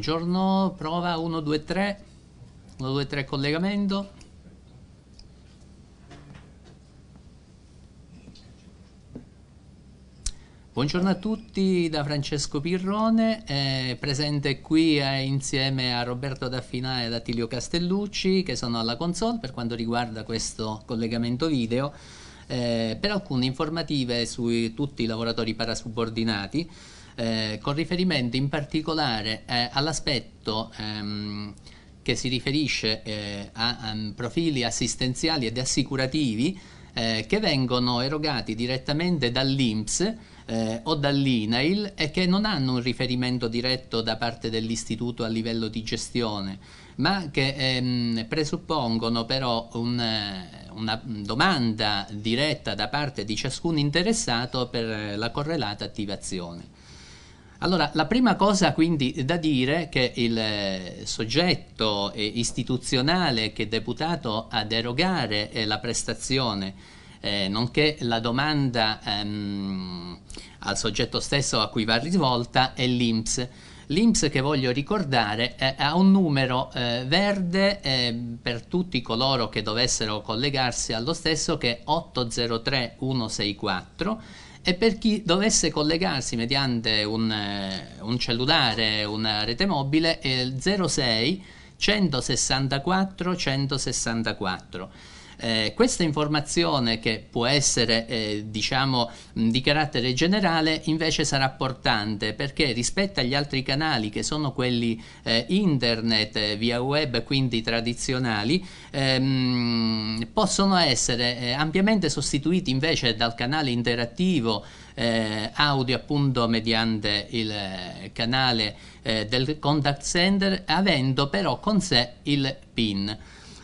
Buongiorno, prova 1, 2, 3. 1, 2, 3 collegamento. Buongiorno a tutti da Francesco Pirrone, eh, presente qui eh, insieme a Roberto Daffina e ad Tilio Castellucci che sono alla console per quanto riguarda questo collegamento video eh, per alcune informative su tutti i lavoratori parasubordinati. Eh, con riferimento in particolare eh, all'aspetto ehm, che si riferisce eh, a, a, profili assistenziali ed assicurativi eh, che vengono erogati direttamente dall'INPS eh, o dall'INAIL e che non hanno un riferimento diretto da parte dell'istituto a livello di gestione, ma che ehm, presuppongono però un, una domanda diretta da parte di ciascun interessato per la correlata attivazione. Allora, la prima cosa quindi da dire è che il eh, soggetto eh, istituzionale che è deputato ad erogare eh, la prestazione, eh, nonché la domanda ehm, al soggetto stesso a cui va rivolta, è l'INPS. L'INPS che voglio ricordare eh, ha un numero eh, verde eh, per tutti coloro che dovessero collegarsi allo stesso che è 803 e per chi dovesse collegarsi mediante un, eh, un cellulare, una rete mobile, è il 06 164 164. Eh, questa informazione che può essere eh, diciamo di carattere generale invece sarà portante perché rispetto agli altri canali che sono quelli eh, internet eh, via web quindi tradizionali ehm, possono essere eh, ampiamente sostituiti invece dal canale interattivo eh, audio appunto mediante il eh, canale eh, del contact center avendo però con sé il PIN.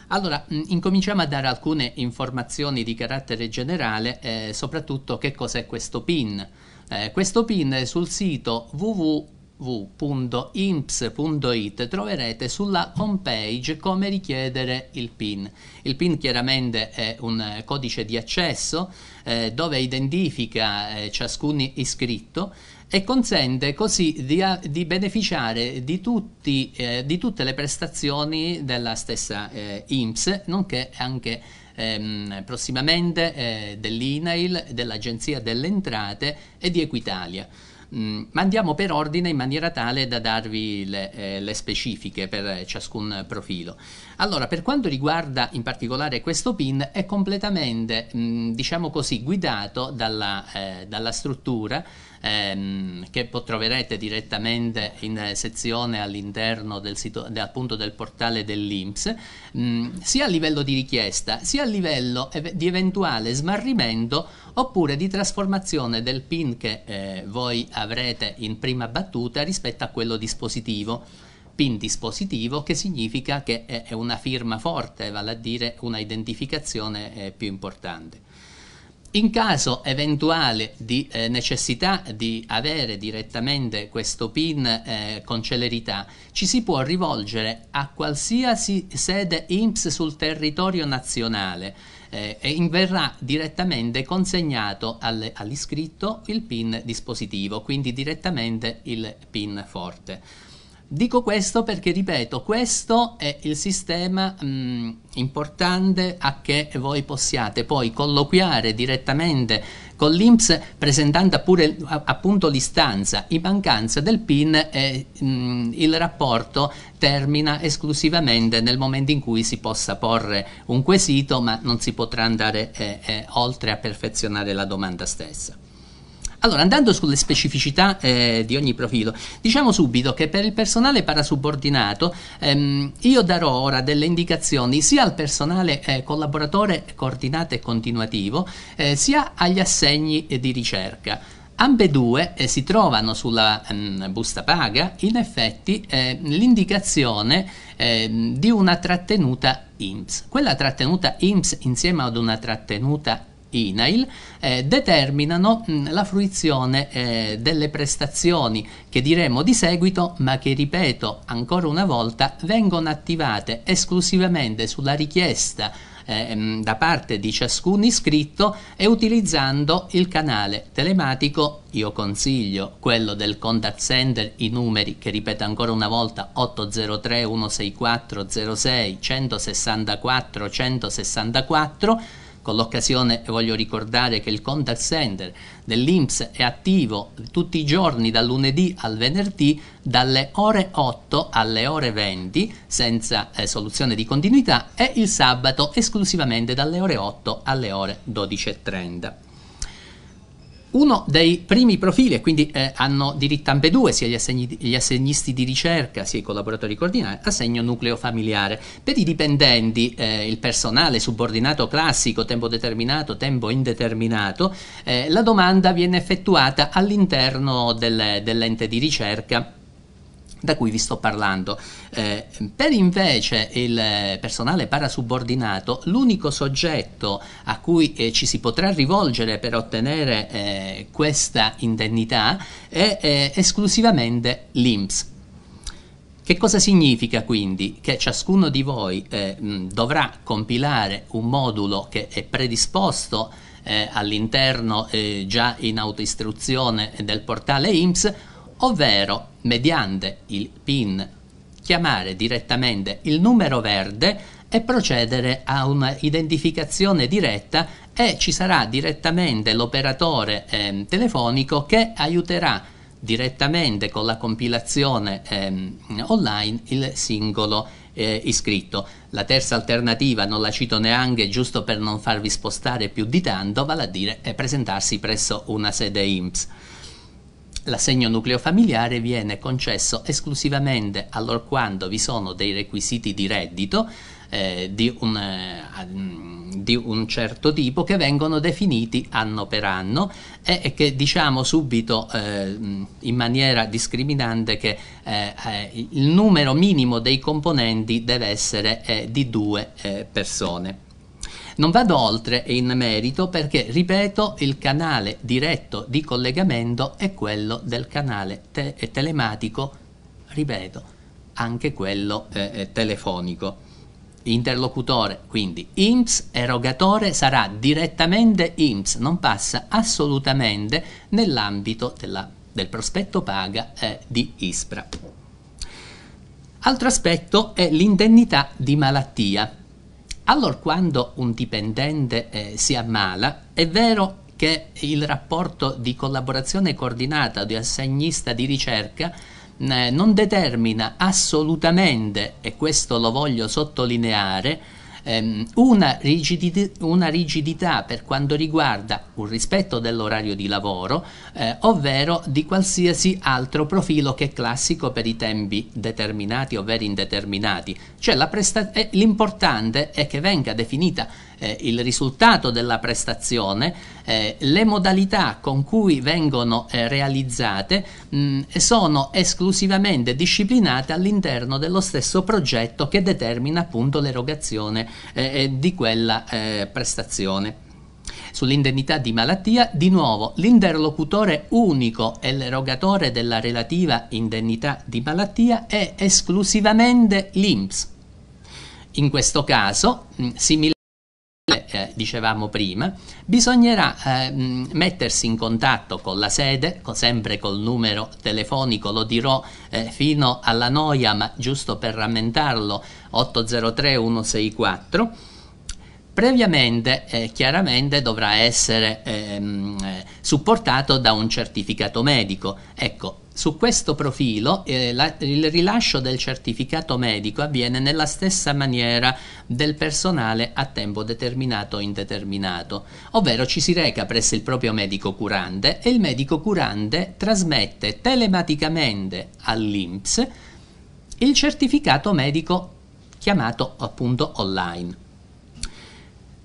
Allora, mm, incominciamo a dare alcune informazioni di carattere generale, eh, soprattutto che cos'è questo PIN. Eh, questo PIN è sul sito www.imps.it troverete sulla home page come richiedere il PIN. Il PIN chiaramente è un codice di accesso eh, dove identifica eh, ciascun iscritto e consente così di, di beneficiare di, tutti, eh, di, tutte le prestazioni della stessa eh, IMSS, nonché anche ehm, prossimamente eh, dell'INAIL, dell'Agenzia delle Entrate e di Equitalia. Mm, ma andiamo per ordine in maniera tale da darvi le, eh, le, specifiche per ciascun profilo. Allora, per quanto riguarda in particolare questo PIN, è completamente, mm, diciamo così, guidato dalla, eh, dalla struttura ehm, che troverete direttamente in sezione all'interno del, sito, de, appunto, del portale dell'Inps, mm, sia a livello di richiesta sia a livello ev- di eventuale smarrimento oppure di trasformazione del PIN che eh, voi avrete in prima battuta rispetto a quello dispositivo. PIN dispositivo che significa che è una firma forte, vale a dire una identificazione eh, più importante. In caso eventuale di eh, necessità di avere direttamente questo PIN eh, con celerità, ci si può rivolgere a qualsiasi sede INPS sul territorio nazionale eh, e verrà direttamente consegnato al, all'iscritto il PIN dispositivo, quindi direttamente il PIN forte. Dico questo perché, ripeto, questo è il sistema mh, importante a che voi possiate poi colloquiare direttamente con l'INPS presentando pure appunto l'istanza in mancanza del PIN e mh, il rapporto termina esclusivamente nel momento in cui si possa porre un quesito ma non si potrà andare eh, eh, oltre a perfezionare la domanda stessa. Allora, andando sulle specificità eh, di ogni profilo, diciamo subito che per il personale parasubordinato ehm, io darò ora delle indicazioni sia al personale eh, collaboratore coordinato e continuativo, eh, sia agli assegni di ricerca. Ambedue eh, si trovano sulla mh, ehm, busta paga, in effetti, eh, l'indicazione ehm, di una trattenuta IMSS. Quella trattenuta IMSS insieme ad una trattenuta INAIL eh, determinano mh, mm, la fruizione eh, delle prestazioni che diremo di seguito ma che ripeto ancora una volta vengono attivate esclusivamente sulla richiesta eh, mm, da parte di ciascun iscritto e utilizzando il canale telematico io consiglio quello del contact center i numeri che ripeto ancora una volta 803 164 06 164 164 con l'occasione voglio ricordare che il contact center dell'Inps è attivo tutti i giorni dal lunedì al venerdì dalle ore 8 alle ore 20 senza eh, soluzione di continuità e il sabato esclusivamente dalle ore 8 alle ore 12.30 uno dei primi profili, e quindi eh, hanno diritto ambedue, sia gli, assegni, gli, assegnisti di ricerca sia i collaboratori coordinati, assegno nucleo familiare. Per i dipendenti, eh, il personale subordinato classico, tempo determinato, tempo indeterminato, eh, la domanda viene effettuata all'interno del, dell'ente di ricerca da cui vi sto parlando. Eh, per invece il eh, personale parasubordinato, l'unico soggetto a cui eh, ci si potrà rivolgere per ottenere eh, questa indennità è eh, esclusivamente l'INPS. Che cosa significa quindi? Che ciascuno di voi eh, mh, dovrà compilare un modulo che è predisposto all'interno già in autoistruzione del portale INPS ovvero mediante il PIN chiamare direttamente il numero verde e procedere a un'identificazione diretta e ci sarà direttamente l'operatore eh, telefonico che aiuterà direttamente con la compilazione eh, online il singolo eh, iscritto. La terza alternativa non la cito neanche giusto per non farvi spostare più di tanto, vale a dire presentarsi presso una sede IMSS. L'assegno nucleo familiare viene concesso esclusivamente allorquando vi sono dei requisiti di reddito eh, di, un, eh, mm, di, un, certo tipo che vengono definiti anno per anno e, e che diciamo subito eh, mm, in maniera discriminante che eh, eh, il numero minimo dei componenti deve essere eh, di due persone. Non vado oltre in merito perché, ripeto, il canale diretto di collegamento è quello del canale te eh, telematico, ripeto, anche quello eh, eh telefonico. Interlocutore, quindi IMS, erogatore sarà direttamente IMS, non passa assolutamente nell'ambito del prospetto paga eh, di ISPRA. Altro aspetto è l'indennità di malattia. Allora, quando un dipendente eh, si ammala, è vero che il rapporto di collaborazione coordinata di assegnista di ricerca eh, non determina assolutamente, e questo lo voglio sottolineare, ehm, una, rigidi- una, rigidità per quanto riguarda un rispetto dell'orario di lavoro, eh, ovvero di qualsiasi altro profilo che è classico per i tempi determinati ovvero indeterminati. Cioè presta- eh, l'importante è che venga definita eh, il risultato della prestazione, eh, le modalità con cui vengono eh, realizzate mh, sono esclusivamente disciplinate all'interno dello stesso progetto che determina appunto l'erogazione eh, eh, di quella eh, prestazione. Sull'indennità di malattia, di nuovo, l'interlocutore unico e l'erogatore della relativa indennità di malattia è esclusivamente l'INPS. In questo caso, similmente, dicevamo prima, bisognerà eh, mettersi in contatto con la sede, con, sempre col numero telefonico, lo dirò eh, fino alla noia, ma giusto per rammentarlo, 803 Previamente, eh, chiaramente, dovrà essere ehm, eh, supportato da un certificato medico. Ecco, su questo profilo eh, la, il rilascio del certificato medico avviene nella stessa maniera del personale a tempo determinato o indeterminato, ovvero ci si reca presso il proprio medico curante e il medico curante trasmette telematicamente all'INPS il certificato medico chiamato appunto online.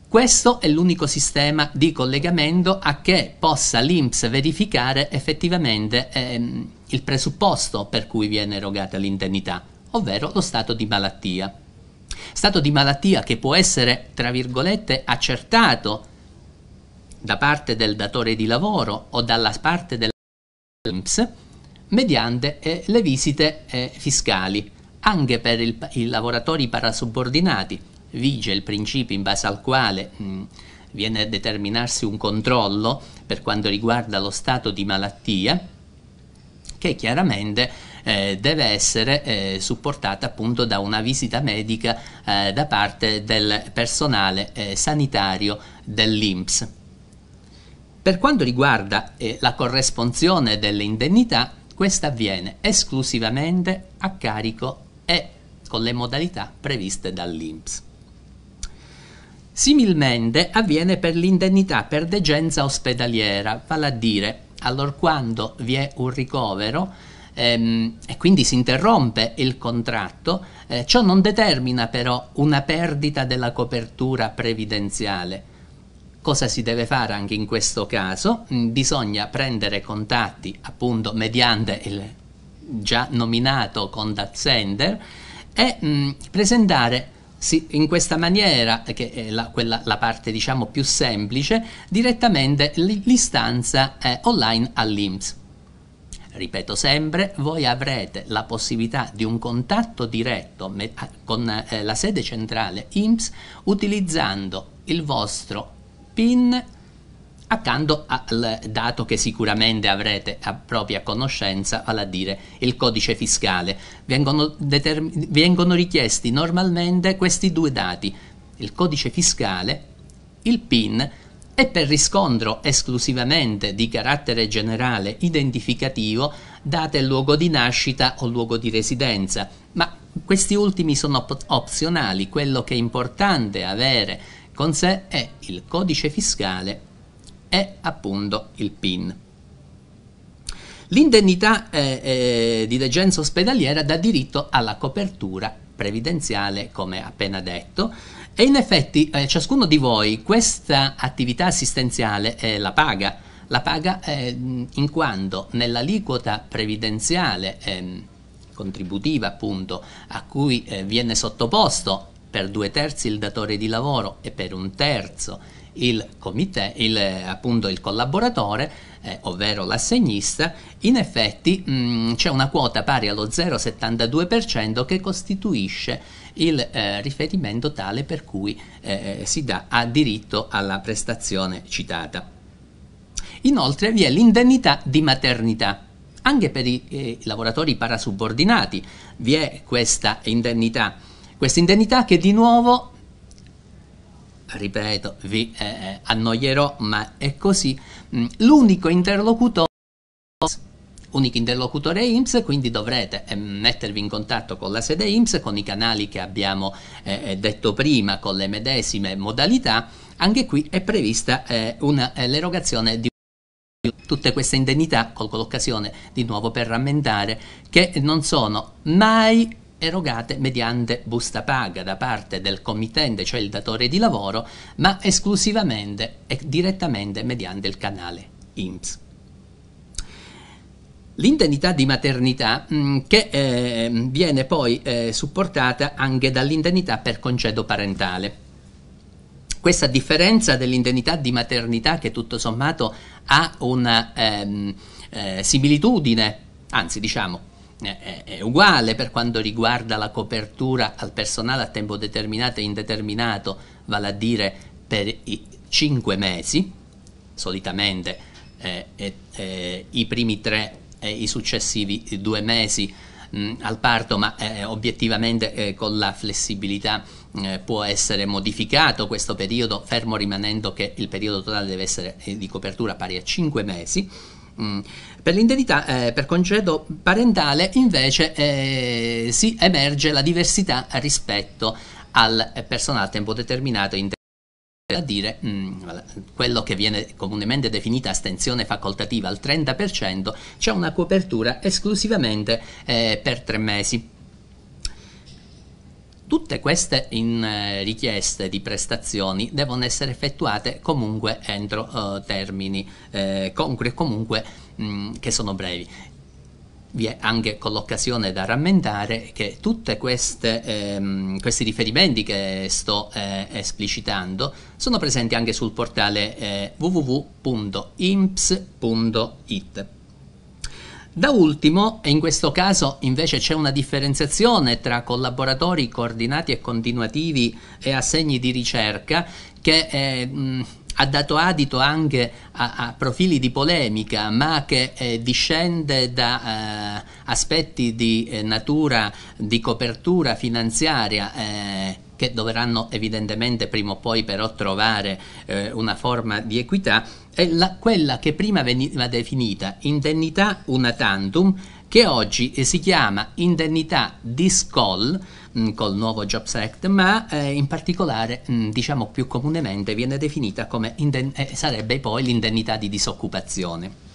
Questo è l'unico sistema di collegamento a che possa l'INPS verificare effettivamente ehm, il presupposto per cui viene erogata l'indennità, ovvero lo stato di malattia. Stato di malattia che può essere, tra virgolette, accertato da parte del datore di lavoro o dalla parte dell'INPS mediante eh, le visite eh, fiscali, anche per il, i lavoratori parasubordinati vige il principio in base al quale mh, viene a determinarsi un controllo per quanto riguarda lo stato di malattia che chiaramente eh, deve essere eh, supportata appunto da una visita medica eh, da parte del personale eh, sanitario dell'INPS. Per quanto riguarda eh, la corresponsione delle indennità, questa avviene esclusivamente a carico e con le modalità previste dall'INPS. Similmente avviene per l'indennità per degenza ospedaliera, vale a dire allora quando vi è un ricovero ehm, e quindi si interrompe il contratto, eh, ciò non determina però una perdita della copertura previdenziale. Cosa si deve fare anche in questo caso? Mm, bisogna prendere contatti appunto mediante il già nominato contact sender e mh, mm, presentare si, in questa maniera, che è eh, la, quella, la parte diciamo più semplice, direttamente l'istanza è online all'IMSS. Ripeto sempre, voi avrete la possibilità di un contatto diretto con eh, la sede centrale IMSS utilizzando il vostro PIN accanto al dato che sicuramente avrete a propria conoscenza, vale a dire il codice fiscale. Vengono, determin- vengono richiesti normalmente questi due dati, il codice fiscale, il PIN e per riscontro esclusivamente di carattere generale identificativo date il luogo di nascita o luogo di residenza, ma questi ultimi sono op- opzionali, quello che è importante avere con sé è il codice fiscale è appunto il PIN. L'indennità eh, eh, di degenza ospedaliera dà diritto alla copertura previdenziale, come appena detto, e in effetti eh, ciascuno di voi questa attività assistenziale eh, la paga, la paga eh, in quanto nell'aliquota previdenziale ehm, contributiva appunto a cui eh, viene sottoposto per due terzi il datore di lavoro e per un terzo il il, comité, il, eh, appunto, il collaboratore, eh, ovvero l'assegnista, in effetti mh, mm, c'è una quota pari allo 0,72% che costituisce il eh, riferimento tale per cui eh, eh si dà a diritto alla prestazione citata. Inoltre vi è l'indennità di maternità. Anche per i eh, lavoratori parasubordinati vi è questa indennità. Questa indennità che di nuovo ripeto, vi eh, eh, annoierò, ma è così, mm, l'unico interlocutore unico interlocutore IMS, quindi dovrete eh, mettervi in contatto con la sede IMS, con i canali che abbiamo eh, eh, detto prima, con le medesime modalità. Anche qui è prevista eh, eh, l'erogazione di tutte queste indennità, colgo l'occasione di nuovo per rammentare, che non sono mai erogate mediante busta paga da parte del committente, cioè il datore di lavoro, ma esclusivamente e direttamente mediante il canale IMSS. L'indennità di maternità mm, che eh, viene poi eh, supportata anche dall'indennità per congedo parentale. Questa differenza dell'indennità di maternità che tutto sommato ha una ehm, eh, similitudine, anzi diciamo eh, è uguale per quanto riguarda la copertura al personale a tempo determinato e indeterminato, vale a dire per i 5 mesi, solitamente eh, eh, i primi tre e i successivi due mesi mh, al parto, ma eh, obiettivamente eh, con la flessibilità eh, può essere modificato questo periodo, fermo rimanendo che il periodo totale deve essere di copertura pari a 5 mesi Mm. Per l'indennità eh, per congedo parentale invece eh, si emerge la diversità rispetto al personale a tempo determinato in a dire mh, mm, quello che viene comunemente definita astensione facoltativa al 30%, c'è una copertura esclusivamente eh, per tre mesi. Tutte queste in, eh, richieste di prestazioni devono essere effettuate comunque entro eh, termini eh, concreti, comunque mh, mm, che sono brevi. Vi è anche con l'occasione da rammentare che tutti ehm, questi riferimenti che sto eh, esplicitando sono presenti anche sul portale eh, www.imps.it. Da ultimo, e in questo caso invece c'è una differenziazione tra collaboratori coordinati e continuativi e assegni di ricerca che eh, mh, ha dato adito anche a, a, profili di polemica, ma che eh, discende da eh, aspetti di eh, natura di copertura finanziaria eh, che dovranno evidentemente prima o poi però trovare eh, una forma di equità, è la, quella che prima veniva definita indennità una tantum, che oggi eh, si chiama indennità discol mm, col nuovo Jobs Act, ma eh, in particolare, mh, mm, diciamo più comunemente, viene definita come inden- eh, sarebbe poi l'indennità di disoccupazione.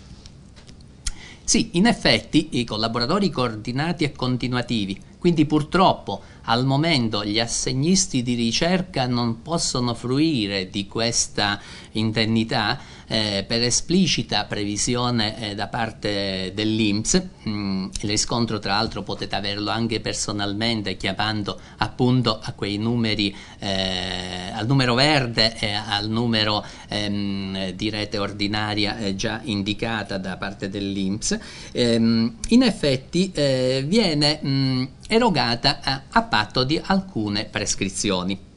Sì, in effetti i collaboratori coordinati e continuativi, quindi purtroppo al momento gli assegnisti di ricerca non possono fruire di questa indennità eh, per esplicita previsione eh, da parte dell'Inps. Mm, il riscontro tra l'altro potete averlo anche personalmente chiamando appunto a quei numeri, eh, al numero verde e al numero ehm, di rete ordinaria eh, già indicata da parte dell'Inps. Ehm, in effetti eh, viene mh, mm, erogata a, a patto di alcune prescrizioni.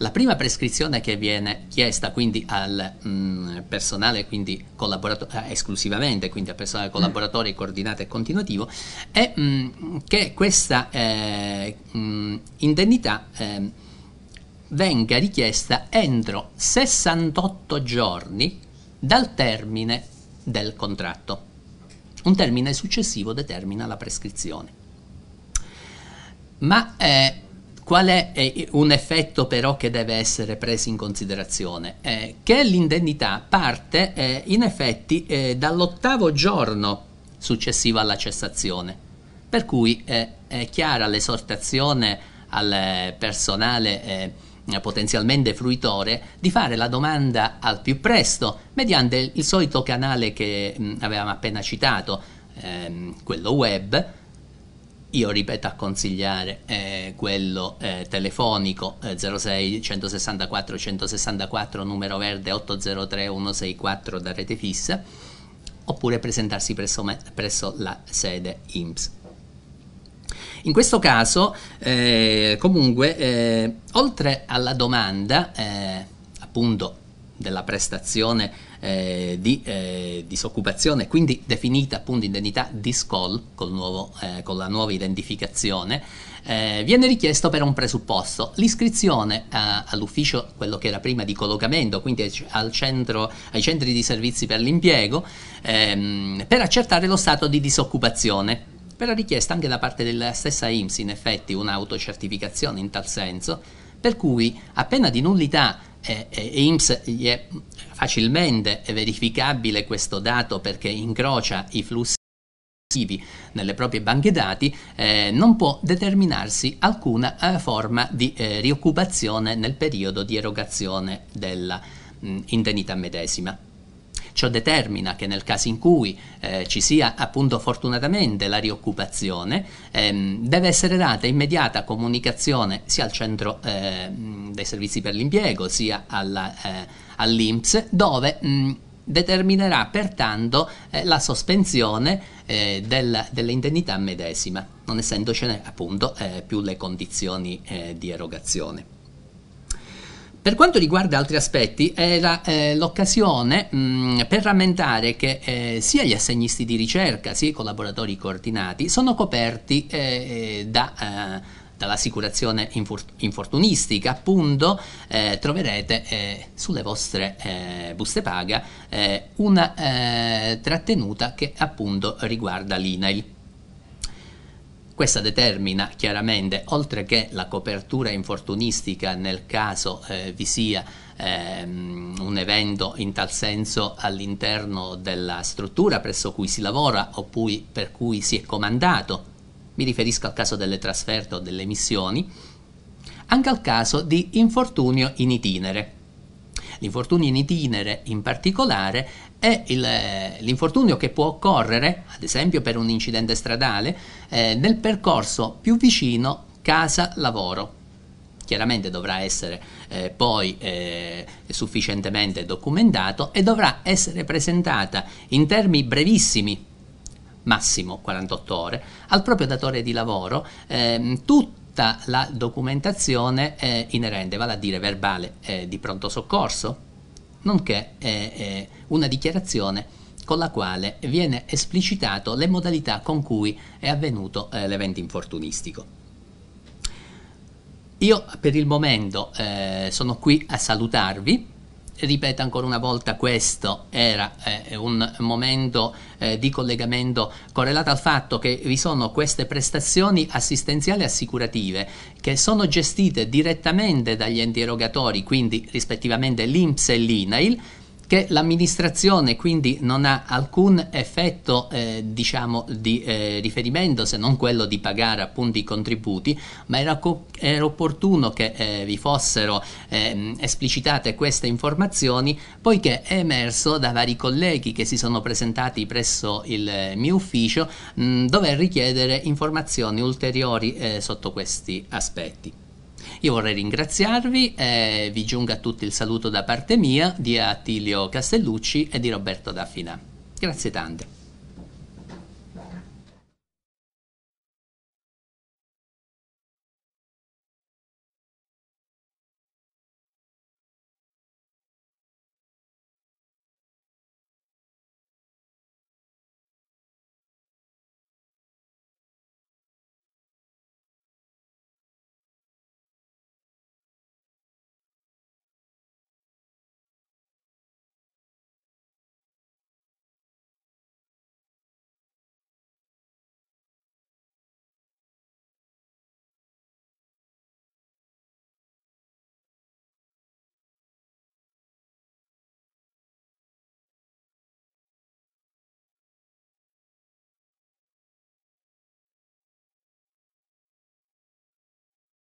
La prima prescrizione che viene chiesta quindi al mh, mm, personale, quindi collaborato- eh, esclusivamente quindi al personale collaboratore mm. coordinato e continuativo, è mh, mm, che questa eh, mh, indennità eh, venga richiesta entro 68 giorni dal termine del contratto. Un termine successivo determina la prescrizione. Ma eh, qual è eh, un effetto però che deve essere preso in considerazione? Eh, che l'indennità parte eh, in effetti eh, dall'ottavo giorno successivo alla cessazione, per cui è chiara l'esortazione al personale potenzialmente fruitore di fare la domanda al più presto mediante il solito canale che mh, mm, avevamo appena citato, ehm, quello web, io ripeto a consigliare eh, quello eh, telefonico eh, 06 164 164 numero verde 803 164 da rete fissa oppure presentarsi presso, me, presso la sede IMSS. In questo caso eh, comunque eh, oltre alla domanda eh, appunto della prestazione eh, di eh, disoccupazione, quindi definita appunto indennità DISCOL col nuovo, eh, con la nuova identificazione, eh, viene richiesto per un presupposto l'iscrizione eh, all'ufficio, quello che era prima di collocamento, quindi centro, ai centri di servizi per l'impiego, ehm, per accertare lo stato di disoccupazione verrà richiesta anche da parte della stessa IMSS in effetti un'autocertificazione in tal senso, per cui appena di nullità e, eh, e eh, IMSS gli è facilmente verificabile questo dato perché incrocia i flussi nelle proprie banche dati eh, non può determinarsi alcuna eh, forma di eh, rioccupazione nel periodo di erogazione dell'indennità mm, medesima. Ciò determina che nel caso in cui eh, ci sia appunto fortunatamente la rioccupazione, ehm, deve essere data immediata comunicazione sia al centro eh, dei servizi per l'impiego sia alla, eh, all'INPS dove mh, determinerà pertanto eh, la sospensione eh, del, dell'indennità medesima, non essendocene appunto eh, più le condizioni eh, di erogazione. Per quanto riguarda altri aspetti, era eh, l'occasione mh, mm, per rammentare che eh, sia gli assegnisti di ricerca sia i collaboratori coordinati sono coperti eh, eh da, eh, dall'assicurazione infortunistica, appunto eh, troverete sulle vostre buste paga una trattenuta che appunto riguarda l'INAIL. Questa determina chiaramente, oltre che la copertura infortunistica nel caso eh, vi sia ehm, un evento in tal senso all'interno della struttura presso cui si lavora o per cui si è comandato, mi riferisco al caso delle trasferte o delle missioni, anche al caso di infortunio in itinere. L'infortunio in itinere in particolare è il, eh, l'infortunio che può occorrere, ad esempio per un incidente stradale, eh, nel percorso più vicino casa-lavoro. Chiaramente dovrà essere eh, poi eh, sufficientemente documentato e dovrà essere presentata in termini brevissimi, massimo 48 ore, al proprio datore di lavoro ehm, tutta la documentazione eh, inerente, vale a dire verbale eh, di pronto soccorso, nonché eh, eh, una dichiarazione con la quale viene esplicitato le modalità con cui è avvenuto eh, l'evento infortunistico. Io per il momento sono qui a salutarvi ripeto ancora una volta, questo era eh, un momento eh, di collegamento correlato al fatto che vi sono queste prestazioni assistenziali assicurative che sono gestite direttamente dagli enti erogatori, quindi rispettivamente l'INPS e l'INAIL, che l'amministrazione quindi non ha alcun effetto eh, diciamo di eh, riferimento se non quello di pagare appunto i contributi ma era, era opportuno che eh, vi fossero ehm, esplicitate queste informazioni poiché è emerso da vari colleghi che si sono presentati presso il eh, mio ufficio mh, dover richiedere informazioni ulteriori eh, sotto questi aspetti. Io vorrei ringraziarvi, e eh, vi giunga a tutti il saluto da parte mia di Attilio Castellucci e di Roberto Daffina. Grazie tante.